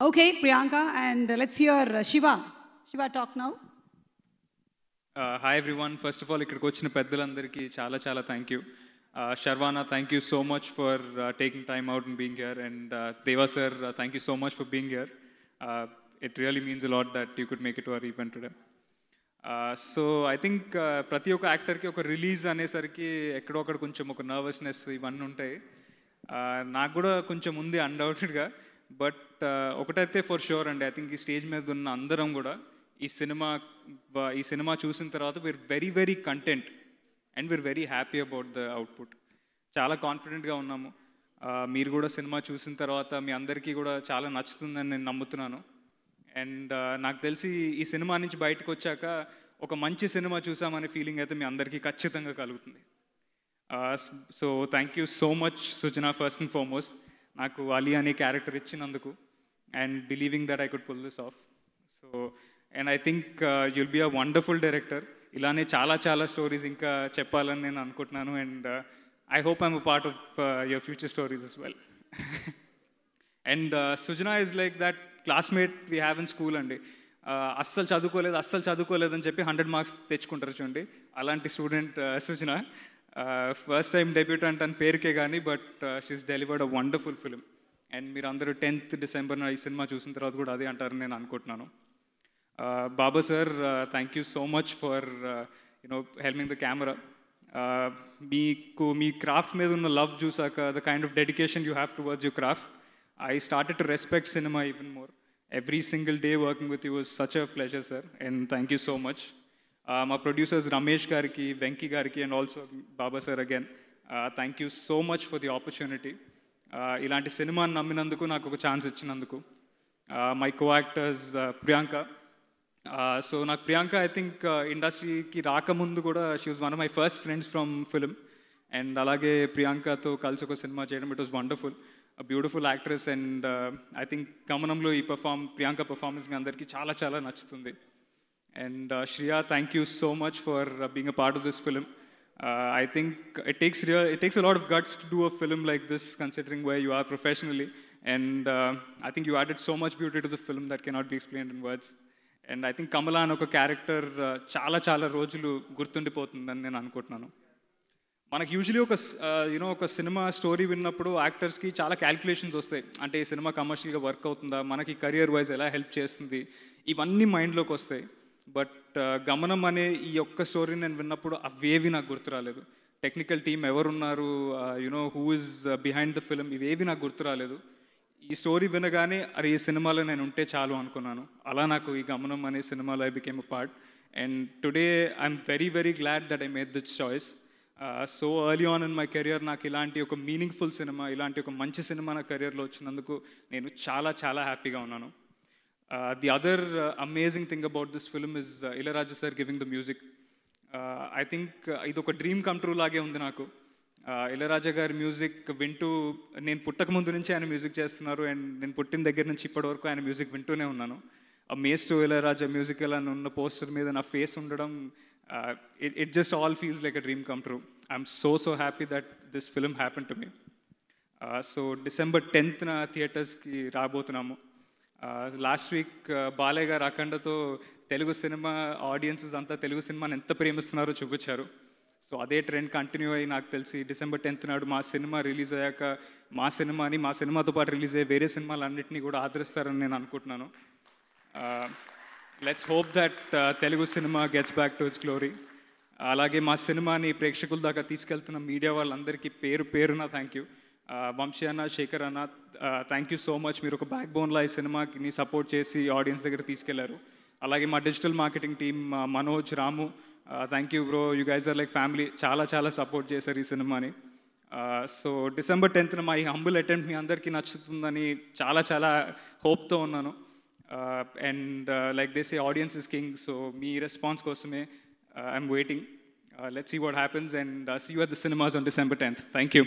Okay, Priyanka, and let's hear Shiva. Shiva, talk now. Hi everyone first of all ఇక్కడికి వచ్చిన పెద్దలందరికీ చాలా చాలా thank you Sharvana thank you so much for taking time out and being here and Deva sir thank you so much for being here it really means lot that you could make it our event today so I think ప్రతి ఒక్క యాక్టర్కి ఒక release అనేసరికి ఎక్కడో ఒకటి కొంచెం ఒక nervousness ఇవన్నీ ఉంటాయి uh, నాకు కూడా కొంచెం ఉంది అన్డౌటెడ్గా బట్ ఒకటైతే ఫర్ షూర్ అండి ఐ థింక్ ఈ స్టేజ్ మీద ఉన్న అందరం కూడా ఈ సినిమా ఈ సినిమా చూసిన తర్వాత we're very very content and we're very happy about the output చాలా కాన్ఫిడెంట్గా ఉన్నాము మీరు కూడా సినిమా చూసిన తర్వాత మీ అందరికీ కూడా చాలా నచ్చుతుందని నేను నమ్ముతున్నాను అండ్ నాకు తెలిసి ఈ సినిమా నుంచి బయటకు వచ్చాక ఒక మంచి సినిమా చూసామనే ఫీలింగ్ అయితే మీ అందరికీ ఖచ్చితంగా కలుగుతుంది so thank you so much Sujana first and foremost నాకు అలీ అనే క్యారెక్టర్ ఇచ్చినందుకు and believing that I could pull this off so and I think you'll be a wonderful director ఇలానే చాలా చాలా స్టోరీస్ ఇంకా చెప్పాలని నేను అనుకుంటున్నాను and I hope I'm a part of your future stories as well and Sujana is like that classmate we have in school అండి uh, అస్సలు చదువుకోలేదు అస్సలు చదువుకోలేదని చెప్పి హండ్రెడ్ మార్క్స్ తెచ్చుకుంటారు చూడండి అలాంటి student Sujana uh, first time debutante అని పేరుకే కానీ but she's delivered a wonderful film and మీరు అందరూ టెన్త్ డిసెంబర్న ఈ సినిమా చూసిన తర్వాత కూడా అదే అంటారు నేను అనుకుంటున్నాను Baba sir thank you so much for you know helping the camera మీకు మీ క్రాఫ్ట్ మీద ఉన్న లవ్ చూసాక the kind of dedication you have towards you craft I started to respect cinema even more every single day working with you was such a pleasure sir and thank you so much Uh, మా producers Ramesh గారికి వెంకీ గారికి and also Baba sir again thank you so much for the opportunity ఇలాంటి సినిమాని నమ్మినందుకు నాకు ఒక chance ఇచ్చినందుకు my co actors Priyanka so నాకు ప్రియాంక ఐ థింక్ ఇండస్ట్రీకి రాకముందు కూడా she was one of my first friends from film and అలాగే ప్రియాంకతో కలిసి ఒక సినిమా చేయడం it was wonderful beautiful actress and I think గమనంలో ఈ పర్ఫామ్ ప్రియాంక పర్ఫార్మెన్స్ మీ అందరికీ చాలా చాలా నచ్చుతుంది And uh, Shreya, thank you so much for uh, being a part of this film. Uh, I think it takes real, it takes a lot of guts to do a film like this, considering where you are professionally. And uh, I think you added so much beauty to the film that cannot be explained in words. And I think Kamala అని ఒక character చాలా చాలా రోజులు గుర్తుండిపోతుందని నేను అనుకుంటున్నాను మనకి usually ఒక you know ఒక సినిమా స్టోరీ విన్నప్పుడు యాక్టర్స్కి చాలా క్యాలిక్యులేషన్స్ వస్తాయి అంటే ఈ సినిమా కమర్షియల్గా వర్క్ అవుతుందా మనకి కెరియర్ వైజ్ ఎలా హెల్ప్ చేస్తుంది ఇవన్నీ మైండ్లోకి వస్తాయి బట్ uh, గమనం అనే ఈ ఒక్క స్టోరీ నేను విన్నప్పుడు అవేవి నాకు గుర్తు రాలేదు టెక్నికల్ టీం ఎవరున్నారు you know who is behind the film ఇవేవి నాకు గుర్తు రాలేదు ఈ స్టోరీ వినగానే అరే ఈ సినిమాలో నేను ఉంటే చాలు అనుకున్నాను అలా నాకు ఈ గమనం అనే సినిమాలో I became part and today I'm very very glad that I made this choice so early on in my career నాకు ఇలాంటి ఒక మీనింగ్ఫుల్ సినిమా ఇలాంటి ఒక మంచి సినిమా నా కెరియర్లో వచ్చినందుకు నేను చాలా చాలా హ్యాపీగా ఉన్నాను the other amazing thing about this about is film sir giving Ilaraja music I think ఇది ఒక డ్రీమ్ కమ్ ట్రూ లాగే ఉంది నాకు ఇళరాజా uh, గారి మ్యూజిక్ వింటూ నేను పుట్టక ముందు నుంచి ఆయన మ్యూజిక్ చేస్తున్నారు అండ్ నేను పుట్టిన దగ్గర నుంచి ఇప్పటి వరకు ఆయన మ్యూజిక్ వింటూనే ఉన్నాను మేస్ టు ఇళరాజా మ్యూజికల్ అని ఉన్న పోస్టర్ మీద నా ఫేస్ ఉండడం it it just all feels like a dream come true I'm so so happy that this film happen to me so December టెన్త్న థియేటర్స్కి రాబోతున్నాము లాస్ట్ వీక్ బాలయ్య గారు అఖండతో తెలుగు సినిమా ఆడియన్సెస్ అంతా తెలుగు సినిమాని ఎంత ప్రేమిస్తున్నారో చూపించారు సో అదే ట్రెండ్ కంటిన్యూ అయ్యి నాకు తెలిసి డిసెంబర్ టెన్త్ నాడు మా సినిమా రిలీజ్ అయ్యాక మా సినిమాని మా సినిమాతో పాటు రిలీజ్ అయ్యే వేరే సినిమాలు అన్నింటినీ కూడా ఆదరిస్తారని నేను అనుకుంటున్నాను let's hope that Telugu cinema gets back to its glory అలాగే మా సినిమాని ప్రేక్షకుల దాకా తీసుకెళ్తున్న మీడియా వాళ్ళందరికీ పేరు పేరున థ్యాంక్ యూ వంశీ అన్న శేఖర్ అన్న థ్యాంక్ యూ సో మచ్ మీరు ఒక బ్యాక్ బోన్లో ఈ సినిమాకి సపోర్ట్ చేసి ఆడియన్స్ దగ్గర తీసుకెళ్లారు అలాగే మా digital marketing team Manoj Ramu thank you bro you guys are like family చాలా చాలా సపోర్ట్ చేశారు ఈ సినిమాని సో డిసెంబర్ టెన్త్న మా ఈ హంబుల్ అటెంప్ట్ మీ అందరికీ నచ్చుతుందని చాలా చాలా హోప్తో ఉన్నాను and like this audience is king so మీ రెస్పాన్స్ కోసమే I'm waiting let's see what happens and see you at the cinemas on December tenth thank you